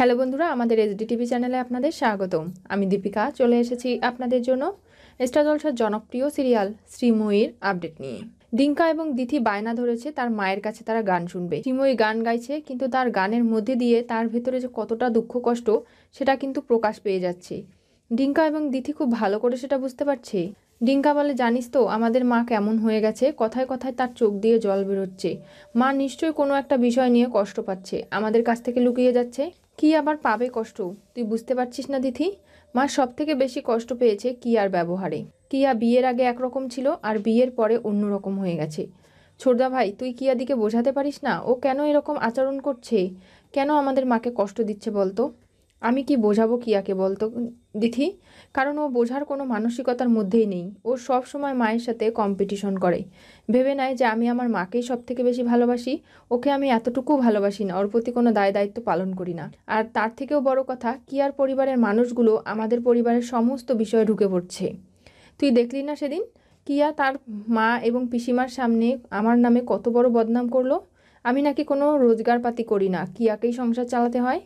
hello বন্ধুরা আমাদের SD TV চ্যানেলে আপনাদের স্বাগতম আমি দীপিকা চলে এসেছি আপনাদের জন্য স্টার জলসার জনপ্রিয় সিরিয়াল শ্রীময়ীর আপডেট নিয়ে ডিঙ্কা এবং দিথি বায়না ধরেছে তার মায়ের কাছে তারা গান শুনবে শ্রীময়ী গান গাইছে কিন্তু তার গানের মধ্যে দিয়ে তার ভেতরে যে কতটা দুঃখ কষ্ট সেটা কিন্তু প্রকাশ পেয়ে যাচ্ছে ডিঙ্কা এবং দিথি খুব ভালো করে সেটা বুঝতে পারছে ডিঙ্কা বলে জানিস তো আমাদের মা কেমন হয়ে গেছে কথায় কথায় তার চোখ দিয়ে জল বেরোচ্ছে মা নিশ্চয়ই কোনো একটা বিষয় নিয়ে কষ্ট পাচ্ছে আমাদের কাছ থেকে লুকিয়ে যাচ্ছে কি আবার পাবে কষ্ট তুই বুঝতে পারছিস না দিথি মা সব থেকে বেশি কষ্ট পেয়েছে কিয়ার ব্যবহারে কিয়া বিয়ের আগে একরকম ছিল আর বিয়ের পরে অন্যরকম হয়ে গেছে ছোটদা ভাই তুই কিয়াদিকে বোঝাতে পারিস না ও কেন এরকম আচরণ করছে কেন আমাদের মাকে কষ্ট দিচ্ছে বলতো আমি কি বোঝাবো কিয়াকে বলতো দিথি কারণ ও বোঝার কোনো মানসিকতার মধ্যেই নেই ও সব সময় মায়ের সাথে কম্পিটিশন করে ভেবে নেয় যে আমি আমার মাকেই সব থেকে বেশি ভালোবাসি ওকে আমি এতটুকু ভালোবাসি না ওর প্রতি কোনো দায় দায়িত্ব পালন করি না আর তার থেকেও বড় কথা কিয়ার পরিবারের মানুষগুলো আমাদের পরিবারের সমস্ত বিষয়ে ঢুকে পড়ছে তুই দেখলি না সেদিন কিয়া তার মা এবং পিসিমার সামনে আমার নামে কত বড় বদনাম করলো আমি নাকি কোনো রোজগারপাতি করি না কিয়াকেই সংসার চালাতে হয়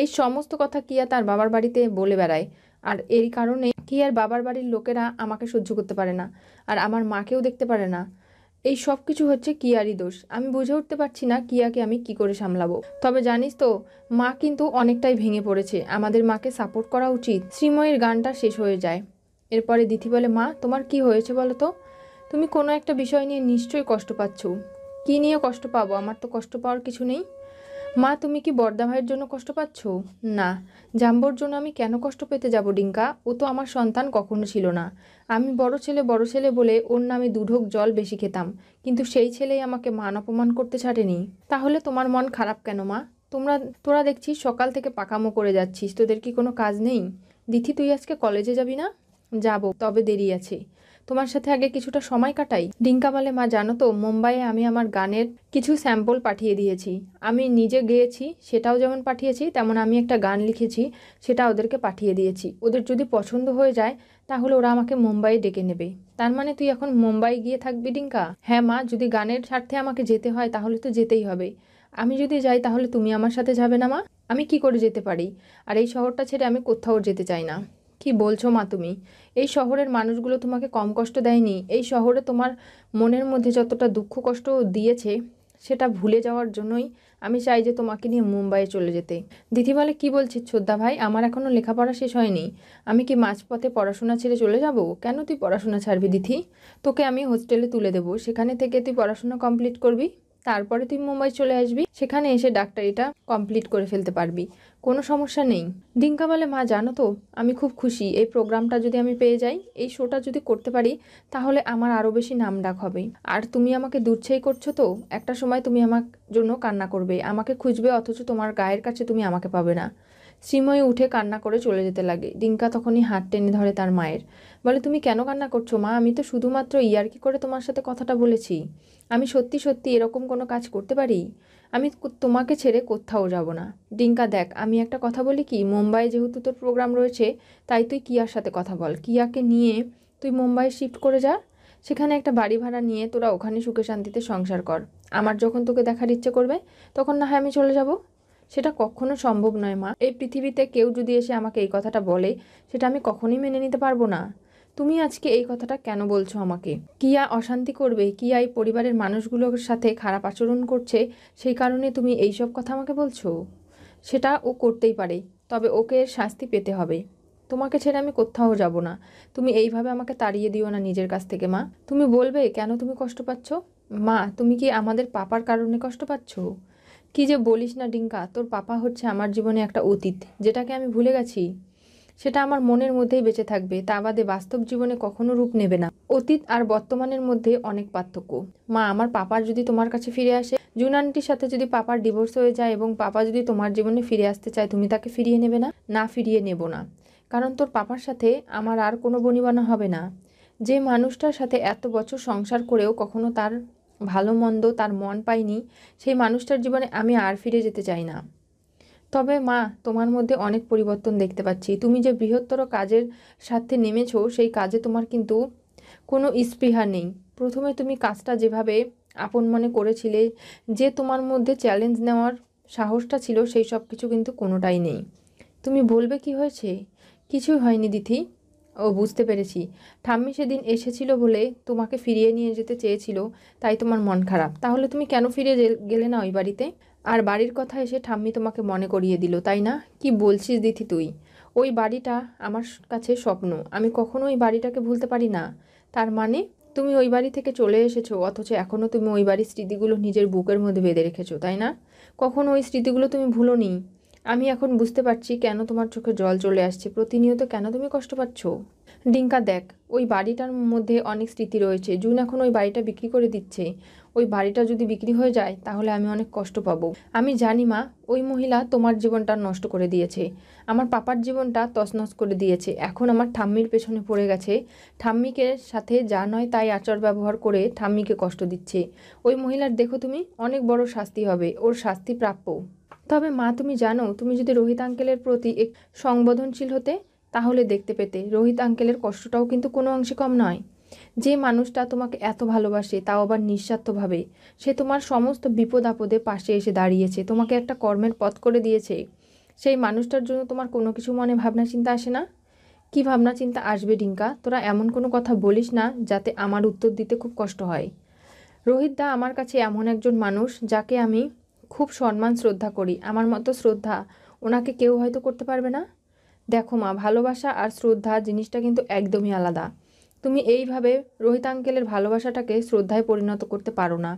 এই সমস্ত কথা কিয়া তার বাবার বাড়িতে বলে বেড়ায় আর এই কারণে কিয়ার বাবার বাড়ির লোকেরা আমাকে সহ্য করতে পারে না আর আমার মাকেও দেখতে পারে না এই সব কিছু হচ্ছে কিয়ারই দোষ আমি বুঝে উঠতে পারছি না কিয়াকে আমি কি করে সামলাবো তবে জানিস তো মা কিন্তু অনেকটাই ভেঙে পড়েছে আমাদের মাকে সাপোর্ট করা উচিত শ্রীময়ের গানটা শেষ হয়ে যায় এরপরে দিথি বলে মা তোমার কি হয়েছে বলো তো তুমি কোনো একটা বিষয় নিয়ে নিশ্চয়ই কষ্ট পাচ্ছ কী নিয়ে কষ্ট পাবো আমার তো কষ্ট পাওয়ার কিছু নেই মা তুমি কি বর্দা ভাইয়ের জন্য কষ্ট পাচ্ছ না জাম্বর জন্য আমি কেন কষ্ট পেতে যাব ডিঙ্কা ও তো আমার সন্তান কখনো ছিল না আমি বড় ছেলে বড় ছেলে বলে ওর নামে দুঢোক জল বেশি খেতাম কিন্তু সেই ছেলেই আমাকে মান অপমান করতে ছাড়েনি তাহলে তোমার মন খারাপ কেন মা তোমরা তোরা দেখছিস সকাল থেকে পাকামো করে যাচ্ছিস তোদের কি কোনো কাজ নেই দিথি তুই আজকে কলেজে যাবি না যাব তবে দেরি আছে তোমার সাথে আগে কিছুটা সময় কাটাই ডিঙ্কা বলে মা জানো তো মুম্বাইয়ে আমি আমার গানের কিছু স্যাম্পল পাঠিয়ে দিয়েছি আমি নিজে গেয়েছি সেটাও যেমন পাঠিয়েছি তেমন আমি একটা গান লিখেছি সেটা ওদেরকে পাঠিয়ে দিয়েছি ওদের যদি পছন্দ হয়ে যায় তাহলে ওরা আমাকে মুম্বাই ডেকে নেবে তার মানে তুই এখন মুম্বাই গিয়ে থাকবি ডিঙ্কা হ্যাঁ মা যদি গানের স্বার্থে আমাকে যেতে হয় তাহলে তো যেতেই হবে আমি যদি যাই তাহলে তুমি আমার সাথে যাবে না মা আমি কি করে যেতে পারি আর এই শহরটা ছেড়ে আমি কোথাও যেতে চাই না কি বলছো মা তুমি এই শহরের মানুষগুলো তোমাকে কম কষ্ট দেয়নি এই শহরে তোমার মনের মধ্যে যতটা দুঃখ কষ্ট দিয়েছে সেটা ভুলে যাওয়ার জন্যই আমি চাই যে তোমাকে নিয়ে মুম্বাইয়ে চলে যেতে দিদি বলে কী বলছিস শ্রদ্ধা ভাই আমার এখনও লেখাপড়া শেষ হয়নি আমি কি মাঝপথে পড়াশোনা ছেড়ে চলে যাব কেন তুই পড়াশোনা ছাড়বি দিদি তোকে আমি হোস্টেলে তুলে দেবো সেখানে থেকে তুই পড়াশোনা কমপ্লিট করবি তারপরে তুই মুম্বাই চলে আসবি সেখানে এসে ডাক্তারিটা কমপ্লিট করে ফেলতে পারবি কোনো সমস্যা নেই ডিঙ্কা বলে মা জানো তো আমি খুব খুশি এই প্রোগ্রামটা যদি আমি পেয়ে যাই এই শোটা যদি করতে পারি তাহলে আমার আরও বেশি নাম ডাক হবে আর তুমি আমাকে দুচ্ছেই করছো তো একটা সময় তুমি আমার জন্য কান্না করবে আমাকে খুঁজবে অথচ তোমার গায়ের কাছে তুমি আমাকে পাবে না শ্রীময় উঠে কান্না করে চলে যেতে লাগে ডিঙ্কা তখনই হাত টেনে ধরে তার মায়ের বলে তুমি কেন কান্না করছো মা আমি তো শুধুমাত্র ইয়ার্কি করে তোমার সাথে কথাটা বলেছি আমি সত্যি সত্যি এরকম কোনো কাজ করতে পারি আমি তোমাকে ছেড়ে কোথাও যাব না ডিঙ্কা দেখ আমি একটা কথা বলি কি মুম্বাই যেহেতু তোর প্রোগ্রাম রয়েছে তাই তুই কিয়ার সাথে কথা বল কিয়াকে নিয়ে তুই মুম্বাই শিফট করে যা সেখানে একটা বাড়ি ভাড়া নিয়ে তোরা ওখানে সুখে শান্তিতে সংসার কর আমার যখন তোকে দেখার ইচ্ছে করবে তখন না হয় আমি চলে যাব সেটা কখনো সম্ভব নয় মা এই পৃথিবীতে কেউ যদি এসে আমাকে এই কথাটা বলে সেটা আমি কখনই মেনে নিতে পারবো না তুমি আজকে এই কথাটা কেন বলছো আমাকে কিয়া অশান্তি করবে কিয়া এই পরিবারের মানুষগুলোর সাথে খারাপ আচরণ করছে সেই কারণে তুমি এইসব কথা আমাকে বলছো সেটা ও করতেই পারে তবে ওকে শাস্তি পেতে হবে তোমাকে ছেড়ে আমি কোথাও যাব না তুমি এইভাবে আমাকে তাড়িয়ে দিও না নিজের কাছ থেকে মা তুমি বলবে কেন তুমি কষ্ট পাচ্ছ মা তুমি কি আমাদের পাপার কারণে কষ্ট পাচ্ছ কি যে বলিস না ডিঙ্কা তোর পাপা হচ্ছে আমার জীবনে একটা অতীত যেটাকে আমি ভুলে গেছি সেটা আমার মনের মধ্যেই বেঁচে থাকবে তা বাদে বাস্তব জীবনে কখনো রূপ নেবে না অতীত আর বর্তমানের মধ্যে অনেক পার্থক্য মা আমার পাপার যদি তোমার কাছে ফিরে আসে জুন আন্টির সাথে যদি পাপার ডিভোর্স হয়ে যায় এবং পাপা যদি তোমার জীবনে ফিরে আসতে চায় তুমি তাকে ফিরিয়ে নেবে না না ফিরিয়ে নেব না কারণ তোর পাপার সাথে আমার আর কোনো বনিবানা হবে না যে মানুষটার সাথে এত বছর সংসার করেও কখনো তার ভালো মন্দ তার মন পাইনি সেই মানুষটার জীবনে আমি আর ফিরে যেতে চাই না তবে মা তোমার মধ্যে অনেক পরিবর্তন দেখতে পাচ্ছি তুমি যে বৃহত্তর কাজের সাথে নেমেছো সেই কাজে তোমার কিন্তু কোনো স্পৃহা নেই প্রথমে তুমি কাজটা যেভাবে আপন মনে করেছিলে যে তোমার মধ্যে চ্যালেঞ্জ নেওয়ার সাহসটা ছিল সেই সব কিছু কিন্তু কোনোটাই নেই তুমি বলবে কি হয়েছে কিছুই হয়নি দিদি ও বুঝতে পেরেছি ঠাম্মি সেদিন এসেছিল বলে তোমাকে ফিরিয়ে নিয়ে যেতে চেয়েছিল তাই তোমার মন খারাপ তাহলে তুমি কেন ফিরে গেলে না ওই বাড়িতে আর বাড়ির কথা এসে ঠাম্মি তোমাকে মনে করিয়ে দিল তাই না কি বলছিস দিথি তুই ওই বাড়িটা আমার কাছে স্বপ্ন আমি কখনো ওই বাড়িটাকে ভুলতে পারি না তার মানে তুমি ওই বাড়ি থেকে চলে এসেছো অথচ এখনও তুমি ওই বাড়ির স্মৃতিগুলো নিজের বুকের মধ্যে বেঁধে রেখেছো তাই না কখনো ওই স্মৃতিগুলো তুমি ভুলো নি আমি এখন বুঝতে পারছি কেন তোমার চোখে জল চলে আসছে প্রতিনিয়ত কেন তুমি কষ্ট পাচ্ছ ডিঙ্কা দেখ ওই বাড়িটার মধ্যে অনেক স্মৃতি রয়েছে জুন এখন ওই বাড়িটা বিক্রি করে দিচ্ছে ওই বাড়িটা যদি বিক্রি হয়ে যায় তাহলে আমি অনেক কষ্ট পাবো আমি জানি মা ওই মহিলা তোমার জীবনটা নষ্ট করে দিয়েছে আমার পাপার জীবনটা তছনছ করে দিয়েছে এখন আমার ঠাম্মির পেছনে পড়ে গেছে ঠাম্মিকে সাথে যা নয় তাই আচার ব্যবহার করে ঠাম্মিকে কষ্ট দিচ্ছে ওই মহিলার দেখো তুমি অনেক বড় শাস্তি হবে ওর শাস্তি প্রাপ্য তবে মা তুমি জানো তুমি যদি রোহিত আঙ্কেলের প্রতি এক সংবোধনশীল হতে তাহলে দেখতে পেতে রোহিত আঙ্কেলের কষ্টটাও কিন্তু কোনো অংশে কম নয় যে মানুষটা তোমাকে এত ভালোবাসে তাও আবার নিঃস্বার্থভাবে সে তোমার সমস্ত বিপদ আপদে পাশে এসে দাঁড়িয়েছে তোমাকে একটা কর্মের পথ করে দিয়েছে সেই মানুষটার জন্য তোমার কোনো কিছু মনে ভাবনা চিন্তা আসে না কি ভাবনা চিন্তা আসবে ডিঙ্কা তোরা এমন কোনো কথা বলিস না যাতে আমার উত্তর দিতে খুব কষ্ট হয় রোহিত দা আমার কাছে এমন একজন মানুষ যাকে আমি খুব সম্মান শ্রদ্ধা করি আমার মতো শ্রদ্ধা ওনাকে কেউ হয়তো করতে পারবে না দেখো মা ভালোবাসা আর শ্রদ্ধা জিনিসটা কিন্তু একদমই আলাদা তুমি এইভাবে রোহিত আঙ্কেলের ভালোবাসাটাকে শ্রদ্ধায় পরিণত করতে পারো না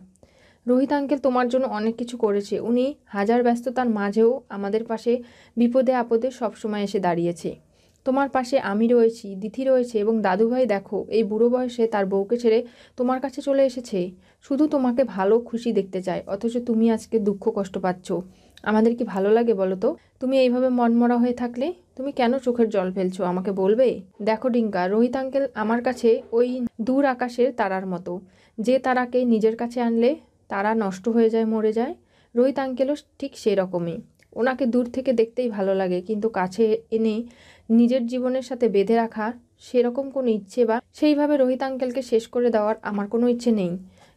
রোহিত আঙ্কেল তোমার জন্য অনেক কিছু করেছে উনি হাজার ব্যস্ততার মাঝেও আমাদের পাশে বিপদে আপদে সবসময় এসে দাঁড়িয়েছে তোমার পাশে আমি রয়েছি দিথি রয়েছে এবং দাদুভাই দেখো এই বুড়ো বয়সে তার বউকে ছেড়ে তোমার কাছে চলে এসেছে শুধু তোমাকে ভালো খুশি দেখতে চায় অথচ তুমি আজকে দুঃখ কষ্ট পাচ্ছ আমাদের কি ভালো লাগে বলো তো তুমি এইভাবে মনমরা হয়ে থাকলে তুমি কেন চোখের জল ফেলছো আমাকে বলবে দেখো ডিঙ্কা রোহিত আঙ্কেল আমার কাছে ওই দূর আকাশের তারার মতো যে তারাকে নিজের কাছে আনলে তারা নষ্ট হয়ে যায় মরে যায় রোহিত আঙ্কেলও ঠিক সেরকমই ওনাকে দূর থেকে দেখতেই ভালো লাগে কিন্তু কাছে এনে নিজের জীবনের সাথে বেঁধে রাখা সেরকম কোনো ইচ্ছে বা সেইভাবে রোহিত আঙ্কেলকে শেষ করে দেওয়ার আমার কোনো ইচ্ছে নেই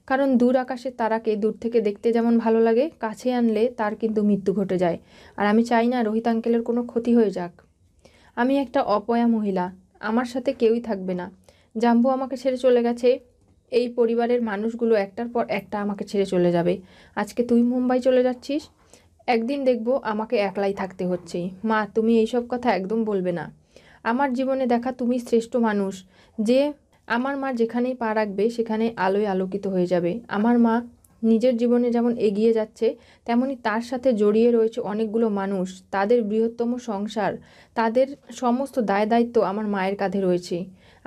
কারণ দূর আকাশের তারাকে দূর থেকে দেখতে যেমন ভালো লাগে কাছে আনলে তার কিন্তু মৃত্যু ঘটে যায় আর আমি চাই না রোহিত আঙ্কেলের কোনো ক্ষতি হয়ে যাক আমি একটা অপয়া মহিলা আমার সাথে কেউই থাকবে না জাম্বু আমাকে ছেড়ে চলে গেছে এই পরিবারের মানুষগুলো একটার পর একটা আমাকে ছেড়ে চলে যাবে আজকে তুই মুম্বাই চলে যাচ্ছিস একদিন দেখব আমাকে একলাই থাকতে হচ্ছে মা তুমি এইসব কথা একদম বলবে না আমার জীবনে দেখা তুমি শ্রেষ্ঠ মানুষ যে আমার মা যেখানেই পা রাখবে সেখানে আলোয় আলোকিত হয়ে যাবে আমার মা নিজের জীবনে যেমন এগিয়ে যাচ্ছে তেমনি তার সাথে জড়িয়ে রয়েছে অনেকগুলো মানুষ তাদের বৃহত্তম সংসার তাদের সমস্ত দায় দায়িত্ব আমার মায়ের কাঁধে রয়েছে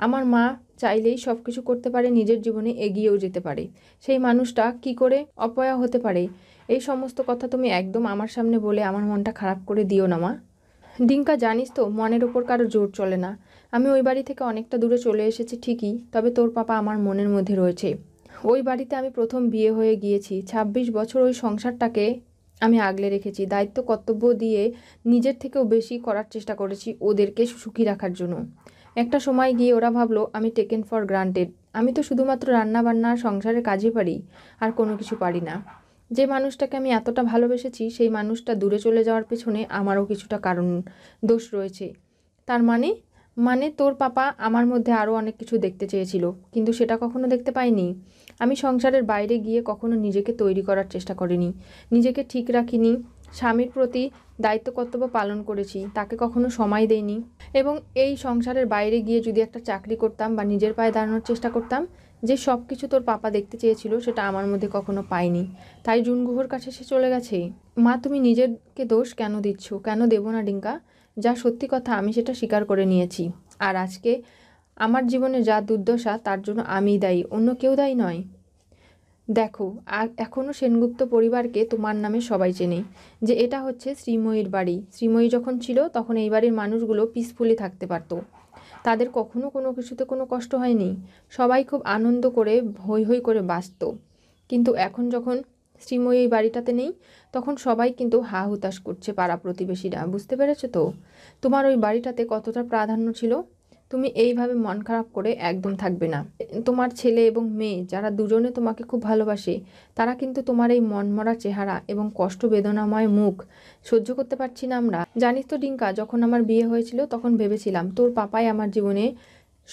আমার মা চাইলেই সব কিছু করতে পারে নিজের জীবনে এগিয়েও যেতে পারে সেই মানুষটা কি করে অপয়া হতে পারে এই সমস্ত কথা তুমি একদম আমার সামনে বলে আমার মনটা খারাপ করে দিও না মা ডিঙ্কা জানিস তো মনের ওপর কারো জোর চলে না আমি ওই বাড়ি থেকে অনেকটা দূরে চলে এসেছি ঠিকই তবে তোর পাপা আমার মনের মধ্যে রয়েছে ওই বাড়িতে আমি প্রথম বিয়ে হয়ে গিয়েছি ২৬ বছর ওই সংসারটাকে আমি আগলে রেখেছি দায়িত্ব কর্তব্য দিয়ে নিজের থেকেও বেশি করার চেষ্টা করেছি ওদেরকে সুখী রাখার জন্য একটা সময় গিয়ে ওরা ভাবলো আমি টেকেন ফর গ্রান্টেড আমি তো শুধুমাত্র রান্নাবান্না সংসারের কাজই পারি আর কোনো কিছু পারি না যে মানুষটাকে আমি এতটা ভালোবেসেছি সেই মানুষটা দূরে চলে যাওয়ার পেছনে আমারও কিছুটা কারণ দোষ রয়েছে তার মানে মানে তোর পাপা আমার মধ্যে আরও অনেক কিছু দেখতে চেয়েছিল কিন্তু সেটা কখনো দেখতে পাইনি আমি সংসারের বাইরে গিয়ে কখনো নিজেকে তৈরি করার চেষ্টা করিনি নিজেকে ঠিক রাখিনি স্বামীর প্রতি দায়িত্ব কর্তব্য পালন করেছি তাকে কখনো সময় দেইনি এবং এই সংসারের বাইরে গিয়ে যদি একটা চাকরি করতাম বা নিজের পায়ে দাঁড়ানোর চেষ্টা করতাম যে সব কিছু তোর পাপা দেখতে চেয়েছিল সেটা আমার মধ্যে কখনো পাইনি তাই জুন গুহর কাছে সে চলে গেছে মা তুমি নিজেরকে দোষ কেন দিচ্ছ কেন দেব না ডিঙ্কা যা সত্যি কথা আমি সেটা স্বীকার করে নিয়েছি আর আজকে আমার জীবনে যা দুর্দশা তার জন্য আমি দায়ী অন্য কেউ দায়ী নয় দেখো এখনও সেনগুপ্ত পরিবারকে তোমার নামে সবাই চেনে যে এটা হচ্ছে শ্রীময়ীর বাড়ি শ্রীময়ী যখন ছিল তখন এই বাড়ির মানুষগুলো পিসফুলি থাকতে পারতো তাদের কখনো কোনো কিছুতে কোনো কষ্ট হয়নি সবাই খুব আনন্দ করে হৈ হৈ করে বাঁচত কিন্তু এখন যখন শ্রীময়ী এই বাড়িটাতে নেই তখন সবাই কিন্তু হা হুতাশ করছে পাড়া প্রতিবেশীরা বুঝতে পেরেছো তো তোমার ওই বাড়িটাতে কতটা প্রাধান্য ছিল তুমি এইভাবে মন খারাপ করে একদম থাকবে না তোমার ছেলে এবং মেয়ে যারা দুজনে তোমাকে খুব ভালোবাসে তারা কিন্তু তোমার এই মনমরা চেহারা এবং কষ্ট বেদনাময় মুখ সহ্য করতে পারছি না আমরা জানিস তো ডিঙ্কা যখন আমার বিয়ে হয়েছিল তখন ভেবেছিলাম তোর পাপাই আমার জীবনে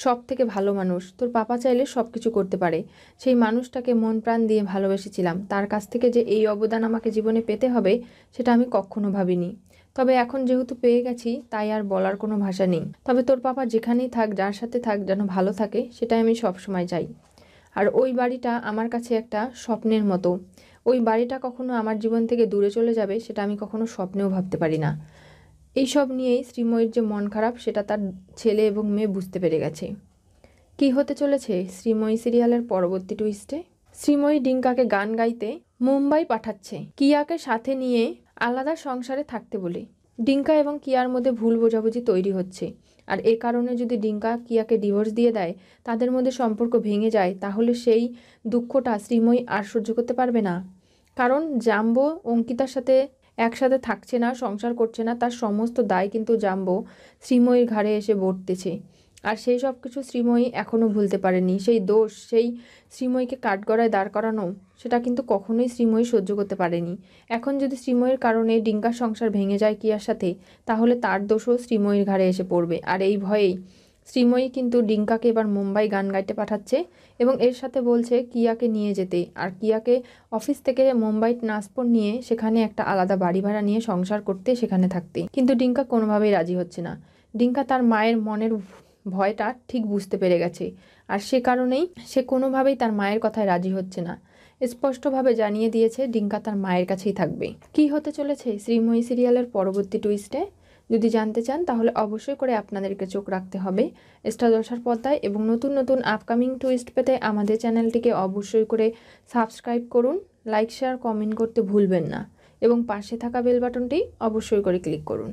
সব থেকে ভালো মানুষ তোর পাপা চাইলে সব কিছু করতে পারে সেই মানুষটাকে মন প্রাণ দিয়ে ভালোবেসেছিলাম তার কাছ থেকে যে এই অবদান আমাকে জীবনে পেতে হবে সেটা আমি কখনো ভাবিনি তবে এখন যেহেতু পেয়ে গেছি তাই আর বলার কোনো ভাষা নেই তবে তোর পাপা যেখানেই থাক যার সাথে থাক যেন ভালো থাকে সেটাই আমি সবসময় চাই আর ওই বাড়িটা আমার কাছে একটা স্বপ্নের মতো ওই বাড়িটা কখনো আমার জীবন থেকে দূরে চলে যাবে সেটা আমি কখনো স্বপ্নেও ভাবতে পারি না এই সব নিয়েই শ্রীময়ের যে মন খারাপ সেটা তার ছেলে এবং মেয়ে বুঝতে পেরে গেছে কি হতে চলেছে শ্রীময়ী সিরিয়ালের পরবর্তী টুইস্টে শ্রীময়ী ডিঙ্কাকে গান গাইতে মুম্বাই পাঠাচ্ছে কিয়াকে সাথে নিয়ে আলাদা সংসারে থাকতে বলে ডিঙ্কা এবং কিয়ার মধ্যে ভুল বোঝাবুঝি তৈরি হচ্ছে আর এ কারণে যদি ডিঙ্কা কিয়াকে ডিভোর্স দিয়ে দেয় তাদের মধ্যে সম্পর্ক ভেঙে যায় তাহলে সেই দুঃখটা শ্রীময়ী আর সহ্য করতে পারবে না কারণ জাম্বো অঙ্কিতার সাথে একসাথে থাকছে না সংসার করছে না তার সমস্ত দায় কিন্তু জাম্বো শ্রীময়ীর ঘাড়ে এসে বর্তেছে আর সেই সব কিছু শ্রীময়ী এখনও ভুলতে পারেনি সেই দোষ সেই শ্রীময়ীকে কাঠগড়ায় দাঁড় করানো সেটা কিন্তু কখনোই শ্রীময়ী সহ্য করতে পারেনি এখন যদি শ্রীময়ীর কারণে ডিঙ্কার সংসার ভেঙে যায় কিয়ার সাথে তাহলে তার দোষও শ্রীময়ীর ঘাড়ে এসে পড়বে আর এই ভয়েই শ্রীময়ী কিন্তু ডিঙ্কাকে এবার মুম্বাই গান গাইতে পাঠাচ্ছে এবং এর সাথে বলছে কিয়াকে নিয়ে যেতে আর কিয়াকে অফিস থেকে মুম্বাই নাসপুর নিয়ে সেখানে একটা আলাদা বাড়ি ভাড়া নিয়ে সংসার করতে সেখানে থাকতে কিন্তু ডিঙ্কা কোনোভাবেই রাজি হচ্ছে না ডিঙ্কা তার মায়ের মনের ভয়টা ঠিক বুঝতে পেরে গেছে আর সে কারণেই সে কোনোভাবেই তার মায়ের কথায় রাজি হচ্ছে না স্পষ্টভাবে জানিয়ে দিয়েছে ডিঙ্কা তার মায়ের কাছেই থাকবে কি হতে চলেছে শ্রীময়ী সিরিয়ালের পরবর্তী টুইস্টে যদি জানতে চান তাহলে অবশ্যই করে আপনাদেরকে চোখ রাখতে হবে স্টার জলসার এবং নতুন নতুন আপকামিং টুইস্ট পেতে আমাদের চ্যানেলটিকে অবশ্যই করে সাবস্ক্রাইব করুন লাইক শেয়ার কমেন্ট করতে ভুলবেন না এবং পাশে থাকা বেল বাটনটি অবশ্যই করে ক্লিক করুন